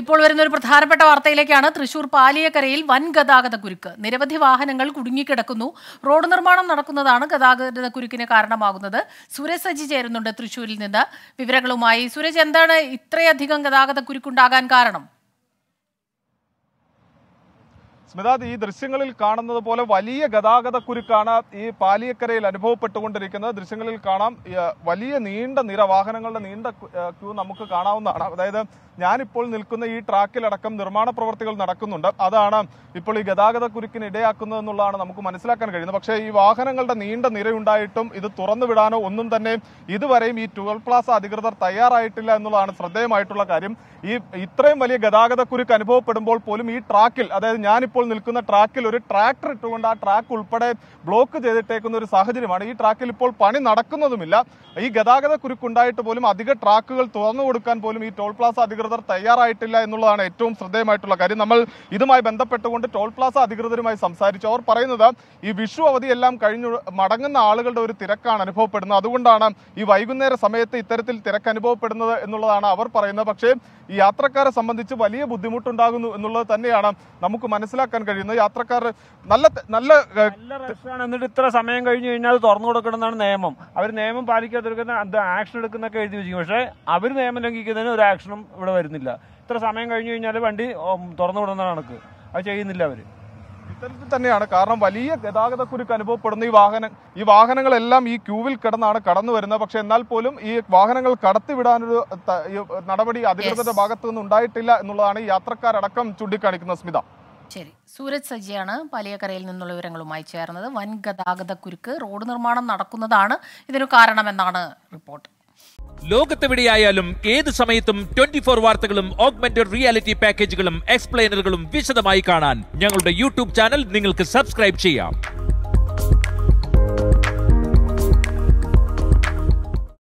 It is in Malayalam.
ഇപ്പോൾ വരുന്ന ഒരു പ്രധാനപ്പെട്ട വാർത്തയിലേക്കാണ് തൃശൂർ പാലിയക്കരയിൽ വൻ ഗതാഗത കുരുക്ക് നിരവധി വാഹനങ്ങൾ കുടുങ്ങിക്കിടക്കുന്നു റോഡ് നിർമ്മാണം നടക്കുന്നതാണ് ഗതാഗത കുരുക്കിന് കാരണമാകുന്നത് സുരേഷ് സജി ചേരുന്നുണ്ട് തൃശൂരിൽ നിന്ന് വിവരങ്ങളുമായി സുരേഷ് എന്താണ് ഇത്രയധികം ഗതാഗത കുരുക്കുണ്ടാകാൻ കാരണം സ്മിതാദ് ഈ ദൃശ്യങ്ങളിൽ കാണുന്നത് പോലെ വലിയ ഗതാഗത കുരുക്കാണ് ഈ പാലിയക്കരയിൽ അനുഭവപ്പെട്ടുകൊണ്ടിരിക്കുന്നത് ദൃശ്യങ്ങളിൽ കാണാം വലിയ നീണ്ട നിര വാഹനങ്ങളുടെ നീണ്ട ക്യൂ നമുക്ക് കാണാവുന്നതാണ് അതായത് ഞാനിപ്പോൾ നിൽക്കുന്ന ഈ ട്രാക്കിലടക്കം നിർമ്മാണ പ്രവർത്തികൾ നടക്കുന്നുണ്ട് അതാണ് ഇപ്പോൾ ഈ ഗതാഗത കുരുക്കിന് ഇടയാക്കുന്നത് എന്നുള്ളതാണ് നമുക്ക് മനസ്സിലാക്കാൻ കഴിയുന്നത് പക്ഷേ ഈ വാഹനങ്ങളുടെ നീണ്ട നിരയുണ്ടായിട്ടും ഇത് തുറന്നു വിടാനോ ഒന്നും തന്നെ ഇതുവരെയും ഈ ടൂൾ പ്ലാസ അധികൃതർ തയ്യാറായിട്ടില്ല എന്നുള്ളതാണ് ശ്രദ്ധേയമായിട്ടുള്ള കാര്യം ഈ ഇത്രയും വലിയ ഗതാഗത കുരുക്ക് അനുഭവപ്പെടുമ്പോൾ പോലും ഈ ട്രാക്കിൽ അതായത് ഞാനിപ്പോൾ ഇപ്പോൾ നിൽക്കുന്ന ട്രാക്കിൽ ഒരു ട്രാക്ടർ ഇട്ടുകൊണ്ട് ആ ട്രാക്ക് ഉൾപ്പെടെ ബ്ലോക്ക് ചെയ്തിട്ടേക്കുന്ന ഒരു സാഹചര്യമാണ് ഈ ട്രാക്കിൽ ഇപ്പോൾ പണി നടക്കുന്നതുമില്ല ഈ ഗതാഗത കുരുക്കുണ്ടായിട്ട് പോലും അധിക ട്രാക്കുകൾ തുറന്നു കൊടുക്കാൻ പോലും ഈ ടോൾ പ്ലാസ അധികൃതർ തയ്യാറായിട്ടില്ല എന്നുള്ളതാണ് ഏറ്റവും ശ്രദ്ധേയമായിട്ടുള്ള കാര്യം നമ്മൾ ഇതുമായി ബന്ധപ്പെട്ടുകൊണ്ട് ടോൾ പ്ലാസ അധികൃതരുമായി സംസാരിച്ചു അവർ പറയുന്നത് ഈ വിഷു അവധിയെല്ലാം കഴിഞ്ഞു മടങ്ങുന്ന ആളുകളുടെ ഒരു തിരക്കാണ് അനുഭവപ്പെടുന്നത് അതുകൊണ്ടാണ് ഈ വൈകുന്നേര സമയത്ത് ഇത്തരത്തിൽ തിരക്ക് അനുഭവപ്പെടുന്നത് എന്നുള്ളതാണ് അവർ പറയുന്നത് പക്ഷേ ഈ യാത്രക്കാരെ സംബന്ധിച്ച് വലിയ ബുദ്ധിമുട്ടുണ്ടാകുന്നു എന്നുള്ളത് തന്നെയാണ് നമുക്ക് മനസ്സിലാക്കുന്നത് മനസ്സിലാക്കാൻ കഴിയുന്നത് യാത്രക്കാർ നല്ല നല്ല എന്നിട്ട് ഇത്ര സമയം കഴിഞ്ഞു കഴിഞ്ഞാൽ അത് തുറന്നു കൊടുക്കണമെന്നാണ് നിയമം അവർ നിയമം പാലിക്കാതിരിക്കുന്ന അത് ആക്ഷൻ എടുക്കുന്നൊക്കെ എഴുതി വെച്ചിരിക്കും പക്ഷേ അവർ നിയമം ലംഘിക്കുന്നതിന് ഒരു ആക്ഷനും ഇവിടെ വരുന്നില്ല ഇത്ര സമയം കഴിഞ്ഞു കഴിഞ്ഞാൽ വണ്ടി തുറന്നു വിടുന്ന കണക്ക് അത് ചെയ്യുന്നില്ല അവർ ഇത്തരത്തിൽ തന്നെയാണ് കാരണം വലിയ കുരുക്ക് അനുഭവപ്പെടുന്ന ഈ വാഹനം ഈ വാഹനങ്ങളെല്ലാം ഈ ക്യൂവിൽ കിടന്നാണ് കടന്നു വരുന്നത് പക്ഷേ എന്നാൽ പോലും ഈ വാഹനങ്ങൾ കടത്തിവിടാനൊരു നടപടി അധികൃതരുടെ ഭാഗത്തു നിന്ന് ഉണ്ടായിട്ടില്ല എന്നുള്ളതാണ് യാത്രക്കാരടക്കം ചൂണ്ടിക്കാണിക്കുന്ന സ്മിത ശരി സൂരജ് സജിയാണ് പാലിയക്കരയിൽ നിന്നുള്ള വിവരങ്ങളുമായി ചേർന്നത് വൻ കുരുക്ക് റോഡ് നിർമ്മാണം നടക്കുന്നതാണ് ഇതിനു കാരണമെന്നാണ് റിപ്പോർട്ട് ലോകത്തെവിടെയായാലും ഏത് സമയത്തും ട്വന്റി ഫോർ വാർത്തകളും ഓഗ്മെന്റഡ് റിയാലിറ്റി പാക്കേജുകളും എക്സ്പ്ലെയിനറുകളും വിശദമായി കാണാൻ ഞങ്ങളുടെ യൂട്യൂബ് ചാനൽ നിങ്ങൾക്ക് സബ്സ്ക്രൈബ് ചെയ്യാം